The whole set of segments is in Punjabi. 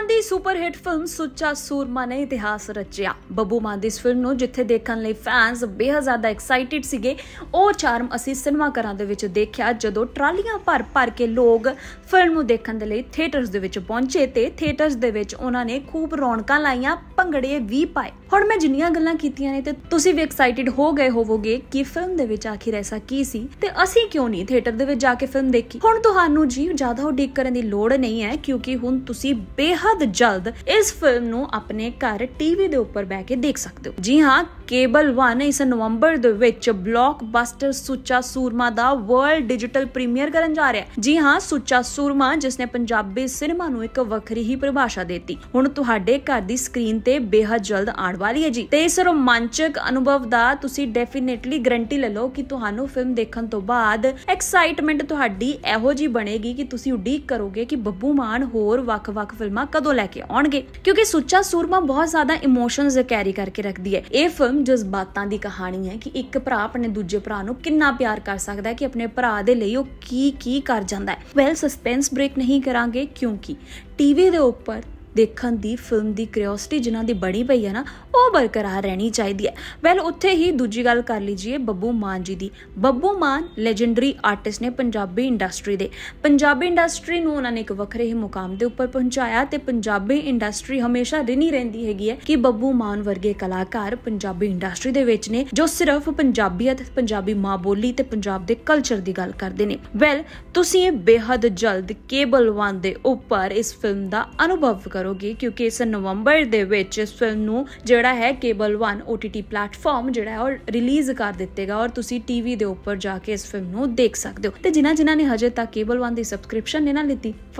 ਮਾਨ ਦੀ super hit film Sucha Soorma ਨੇ ਇਤਿਹਾਸ ਰਚਿਆ ਬੱਬੂ ਮਾਨ ਦੀ ਇਸ ਫਿਲਮ ਨੂੰ ਜਿੱਥੇ ਦੇਖਣ ਲਈ ਫੈਨਸ ਬੇਹੱਦ ਜ਼ਿਆਦਾ ਐਕਸਾਈਟਿਡ ਸੀਗੇ ਉਹ ਚਾਰਮ ਅਸੀਂ ਸਿਨੇਮਾ ਘਰਾਂ ਦੇ ਵਿੱਚ ਦੇਖਿਆ ਜਦੋਂ ਟਰਾਲੀਆਂ ਭਰ ਭਰ ਕੇ ਲੋਕ ਫਿਲਮ ਨੂੰ ਦੇਖਣ ਦੇ ਲਈ ਥੀਏਟਰਸ ਦੇ ਵਿੱਚ ਪਹੁੰਚੇ ਤੇ ਥੀਏਟਰਸ ਦੇ ਵਿੱਚ ਉਹਨਾਂ ਨੇ ਖੂਬ ਰੌਣਕਾਂ ਲਾਈਆਂ ਭੰਗੜੇ ਵੀ ਪਾਏ ਹੁਣ ਮੈਂ ਜਿੰਨੀਆਂ ਗੱਲਾਂ ਕੀਤੀਆਂ ਨੇ ਤੇ ਤੁਸੀਂ ਵੀ ਐਕਸਾਈਟਿਡ ਹੋ ਗਏ ਹੋਵੋਗੇ ਕਿ ਫਿਲਮ ਦੇ ਵਿੱਚ ਆਖਿਰ ਐਸਾ ਕੀ ਸੀ ਤੇ ਅਸੀਂ ਕਿਉਂ ਨਹੀਂ ਥੀਏਟਰ ਦੇ ਵਿੱਚ ਜਾ ਕੇ ਫਿਲਮ ਦੇਖੀ ਹੁਣ ਤੁਹਾਨੂੰ ਜੀ ਜ਼ਿਆਦਾ ਉਡੀਕ ਕਰਨ ਦੀ ਲੋੜ ਨਹੀਂ ਹੈ ਕਿਉਂਕਿ ਹੁਣ ਤੁਸੀਂ ਬੇਹ ਬਹੁਤ ਜਲਦ ਇਸ ਫਿਲਮ ਨੂੰ ਆਪਣੇ ਘਰ ਟੀਵੀ ਦੇ ਉੱਪਰ ਬੈ ਕੇ ਦੇਖ ਸਕਦੇ ਹੋ ਜੀ ਹਾਂ ਕੇਬਲ 1 ਇਸ ਨਵੰਬਰ ਦੇ ਵਿੱਚ ਬਲੌਕਬਸਟਰ ਸੁੱਚਾ ਸੂਰਮਾ ਦਾ ਵਰਲਡ ਡਿਜੀਟਲ ਪ੍ਰੀਮੀਅਰ ਕਰਨ ਜਾ ਰਿਹਾ ਹੈ ਜੀ ਹਾਂ ਸੁੱਚਾ ਸੂਰਮਾ ਜਿਸ ਨੇ ਪੰਜਾਬੀ ਸਿਨੇਮਾ ਨੂੰ ਇੱਕ ਵੱਖਰੀ ਹੀ ਪਰਿਭਾਸ਼ਾ ਦਿੱਤੀ ਹੁਣ ਤੁਹਾਡੇ ਘਰ ਦੀ ਸਕਰੀਨ ਤੇ ਬੇਹੱਦ ਜਲਦ ਆਉਣ ਵਾਲੀ ਹੈ ਜੀ ਤੇ ਇਸ ਰੋਮਾਂਚਕ ਅਨੁਭਵ ਦਾ ਤੁਸੀਂ ਡੈਫੀਨਿਟਲੀ ਗਰੰਟੀ ਲੈ ਲਓ ਕਿ ਤੁਹਾਨੂੰ ਫਿਲਮ ਦੇਖਣ ਤੋਂ ਬਾਅਦ ਐਕਸਾਈਟਮੈਂਟ ਤੁਹਾਡੀ ਇਹੋ ਜੀ ਬਣੇਗੀ ਕਿ ਤੁਸੀਂ ਉਡੀਕ ਕਰੋਗੇ ਕਿ ਬੱਬੂ ਮਾਨ ਹੋਰ ਵੱਖ-ਵੱਖ ਫਿਲਮਾਂ ਕਦੋਂ ਲੈ ਕੇ ਆਉਣਗੇ ਕਿਉਂਕਿ ਸੁੱਚਾ ਸੂਰਮਾ ਬਹੁਤ ਜ਼ਿਆਦਾ ਇਮੋਸ਼ਨਸ ਕੈਰੀ ਕਰਕੇ ਰੱਖਦੀ ਹੈ ਇਹ ਫਿਲਮ ਜਜ਼ਬਾਤਾਂ ਦੀ ਕਹਾਣੀ ਹੈ ਕਿ ਇੱਕ ਭਰਾ ਆਪਣੇ ਦੂਜੇ ਭਰਾ ਨੂੰ ਕਿੰਨਾ ਪਿਆਰ ਕਰ ਸਕਦਾ ਹੈ ਕਿ ਆਪਣੇ ਭਰਾ ਦੇ ਲਈ ਉਹ ਕੀ ਕੀ ਕਰ ਜਾਂਦਾ ਹੈ ਵੈਲ ਸਸਪੈਂਸ ਬ੍ਰੇਕ ਨਹੀਂ ਕਰਾਂਗੇ ਕਿਉਂਕਿ ਟੀਵੀ ਦੇ ਉੱਪਰ ਦੇਖਣ ਦੀ ਫਿਲਮ ਦੀ ਕਿਉਰਿਓਸਿਟੀ ਜਿਨ੍ਹਾਂ ਦੀ ਬਣੀ ਪਈ ਹੈ ਨਾ ਉਹ ਬਰਕਰਾਰ ਰਹਿਣੀ ਚਾਹੀਦੀ ਹੈ ਵੈਲ ਉੱਥੇ ਹੀ ਦੂਜੀ ਗੱਲ ਕਰ ਲੀਜੀਏ ਬੱਬੂ ਮਾਨ ਜੀ ਦੀ ਬੱਬੂ ਮਾਨ ਲੈਜੈਂਡਰੀ ਆਰਟਿਸਟ ਨੇ ਪੰਜਾਬੀ ਇੰਡਸਟਰੀ ਦੇ ਪੰਜਾਬੀ ਇੰਡਸਟਰੀ ਨੂੰ ਉਹਨਾਂ ਨੇ ਇੱਕ ਵੱਖਰੇ ਹੀ ਮੁਕਾਮ ਦੇ ਉੱਪਰ ਪਹੁੰਚਾਇਆ ਤੇ ਪੰਜਾਬੀ ਇੰਡਸਟਰੀ ਹਮੇਸ਼ਾ ਰਿਣੀ ਰਹਿੰਦੀ ਹੈਗੀ ਹੈ ਕਿ ਬੱਬੂ ਮਾਨ ਵਰਗੇ ਕਲਾਕਾਰ ਪੰਜਾਬੀ ਇੰਡਸਟਰੀ ਦੇ ਵਿੱਚ ਨੇ ਜੋ ਸਿਰਫ ਪੰਜਾਬੀਅਤ ਪੰਜਾਬੀ ਮਾਂ ਬੋਲੀ ਤੇ ਪੰਜਾਬ ਦੇ ਕਲਚਰ ਦੀ ਗੱਲ ਕਰਦੇ ਨੇ ਵੈਲ ਤੁਸੀਂ ਇਹ ਬੇਹੱਦ ਜਲਦ ਕੇਬਲ 1 ਦੇ ਉੱਪਰ ਇਸ ਫਿਲਮ ਦਾ ਅਨੁਭਵ ਕਰੋਗੇ ਕਿਉਂਕਿ ਇਸ ਨਵੰਬਰ ਦੇ ਵਿੱਚ ਇਸ ਫਿਲਮ ਨੂੰ ਜਿਹੜਾ ਹੈ ਕੇਬਲ 1 OTT ਪਲੇਟਫਾਰਮ ਜਿਹੜਾ ਹੈ ਉਹ ਰਿਲੀਜ਼ ਕਰ ਦਿੱਤੇਗਾ ਔਰ ਤੁਸੀਂ ਟੀਵੀ ਦੇ ਉੱਪਰ ਜਾ ਕੇ ਇਸ ਫਿਲਮ ਨੂੰ ਦੇਖ ਸਕਦੇ ਹੋ ਤੇ ਜਿਨ੍ਹਾਂ ਜਿਨ੍ਹਾਂ ਨੇ ਹਜੇ ਤੱਕ ਕੇਬਲ 1 ਦੀ ਸਬਸਕ੍ਰਿਪਸ਼ਨ ਨਹੀਂ ਨਾ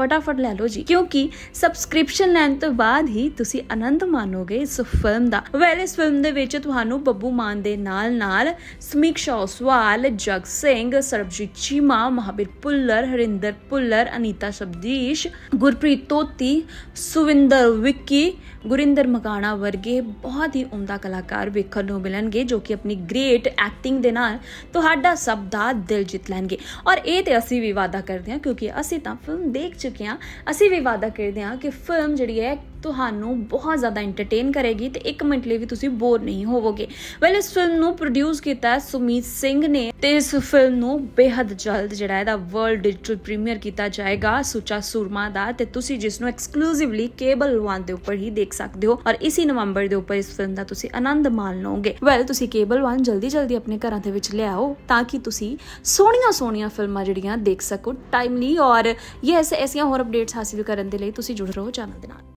ਫਟਾਫਟ ਲੈ ਲਓ ਜੀ ਕਿਉਂਕਿ ਸਬਸਕ੍ਰਿਪਸ਼ਨ ਲੈਣ ਤੋਂ ਬਾਅਦ ਹੀ ਤੁਸੀਂ ਆਨੰਦ ਮਾਣੋਗੇ ਇਸ ਫਿਲਮ ਦਾ ਵੈਲ ਇਸ ਫਿਲਮ ਦੇ ਵਿੱਚ ਤੁਹਾਨੂੰ ਬੱਬੂ ਮਾਨ ਦੇ ਨਾਲ ਨਾਲ ਸਮੀਖਸ਼ਾ ਉਸਵਾਲ ਜਗ ਸਿੰਘ ਸਰਬਜੀਤ ਚੀਮਾ ਮਹਾਬੀਰ ਪੁੱਲਰ ਹਰਿੰਦਰ ਪੁੱਲਰ ਅਨੀਤਾ ਸਬਦੀਸ਼ ਗੁਰਪ੍ਰੀਤ ਤੋਤੀ ਸੁ ਗੁਰਵਿੰਦਰ ਵਿੱਕੀ ਗੁਰਿੰਦਰ ਮਕਾਣਾ ਵਰਗੇ ਬਹੁਤ ਹੀ ਉਮਦਾ ਕਲਾਕਾਰ ਵੇਖਣ ਨੂੰ ਮਿਲਣਗੇ ਜੋ ਕਿ ਆਪਣੀ ਗ੍ਰੇਟ ਐਕਟਿੰਗ ਦੇ ਨਾਲ ਤੁਹਾਡਾ ਸਭ ਦਾ ਦਿਲ ਜਿੱਤ ਲੈਣਗੇ ਔਰ ਇਹ ਤੇ ਅਸੀਂ ਵੀ ਵਾਅਦਾ ਕਰਦੇ ਹਾਂ ਕਿਉਂਕਿ ਅਸੀਂ ਤਾਂ ਫਿਲਮ ਦੇਖ ਚੁੱਕੇ ਹਾਂ ਅਸੀਂ ਵੀ ਵਾਅਦਾ ਕਰਦੇ ਹਾਂ ਕਿ ਫਿਲਮ ਜਿਹੜੀ ਹੈ ਤੁਹਾਨੂੰ ਬਹੁਤ ਜ਼ਿਆਦਾ ਐਂਟਰਟੇਨ ਕਰੇਗੀ ਤੇ 1 ਮਿੰਟ ਲਈ ਵੀ ਤੁਸੀਂ ਬੋਰ ਨਹੀਂ ਹੋਵੋਗੇ ਵੈਲ ਇਸ ਫਿਲਮ ਨੂੰ ਪ੍ਰੋਡਿਊਸ ਕੀਤਾ ਸੁਮੀਤ ਸਿੰਘ ਨੇ ਤੇ ਇਸ ਫਿਲਮ ਨੂੰ ਬੇहद ਜਲਦ ਜਿਹੜਾ ਇਹਦਾ ਵਰਲਡ ਡਿਜੀਟਲ ਪ੍ਰੀਮੀਅਰ ਕੀਤਾ ਜਾਏਗਾ ਸੁਚਾ ਸੁਰਮਾ ਦਾ ਤੇ ਤੁਸੀਂ ਜਿਸ ਨੂੰ ਐਕਸਕਲੂਸਿਵਲੀ ਕੇਬਲ 1 ਦੇ ਉੱਪਰ ਹੀ ਦੇਖ ਸਕਦੇ ਹੋ ਔਰ ਇਸੇ ਨਵੰਬਰ ਦੇ ਉੱਪਰ ਇਸ ਫਿਲਮ ਦਾ ਤੁਸੀਂ ਆਨੰਦ ਮਾਣ ਲਓਗੇ ਵੈਲ ਤੁਸੀਂ ਕੇਬਲ 1 ਜਲਦੀ ਜਲਦੀ ਆਪਣੇ ਘਰਾਂ ਦੇ ਵਿੱਚ ਲਿਆਓ ਤਾਂ ਕਿ ਤੁਸੀਂ ਸੋਹਣੀਆਂ ਸੋਹਣੀਆਂ ਫਿਲਮਾਂ ਜਿਹੜੀਆਂ ਦੇਖ ਸਕੋ ਟਾਈਮਲੀ ਔਰ ਯੈਸ ਐਸੀਆਂ ਹੋਰ ਅਪਡੇਟਸ ਹਾਸਿਲ ਕਰਨ ਦੇ ਲਈ ਤੁਸੀਂ ਜੁੜ ਰਹੋ ਚੈਨਲ ਦੇ ਨਾਲ